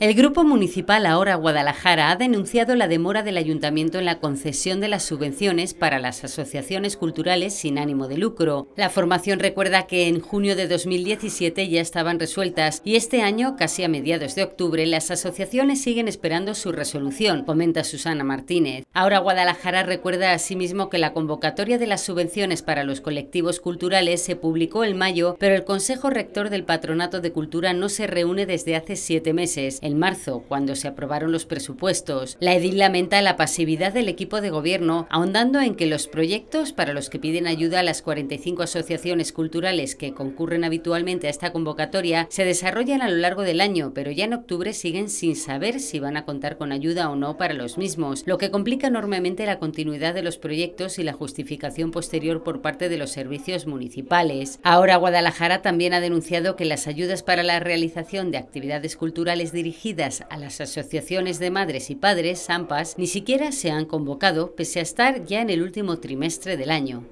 El Grupo Municipal Ahora Guadalajara ha denunciado la demora del Ayuntamiento en la concesión de las subvenciones para las asociaciones culturales sin ánimo de lucro. La formación recuerda que en junio de 2017 ya estaban resueltas y este año, casi a mediados de octubre, las asociaciones siguen esperando su resolución, comenta Susana Martínez. Ahora Guadalajara recuerda asimismo que la convocatoria de las subvenciones para los colectivos culturales se publicó en mayo, pero el Consejo Rector del Patronato de Cultura no se reúne desde hace siete meses. En marzo, cuando se aprobaron los presupuestos, la edil lamenta la pasividad del equipo de gobierno, ahondando en que los proyectos para los que piden ayuda a las 45 asociaciones culturales que concurren habitualmente a esta convocatoria se desarrollan a lo largo del año, pero ya en octubre siguen sin saber si van a contar con ayuda o no para los mismos, lo que complica enormemente la continuidad de los proyectos y la justificación posterior por parte de los servicios municipales. Ahora Guadalajara también ha denunciado que las ayudas para la realización de actividades culturales dirigidas a las asociaciones de madres y padres, AMPAS, ni siquiera se han convocado, pese a estar ya en el último trimestre del año.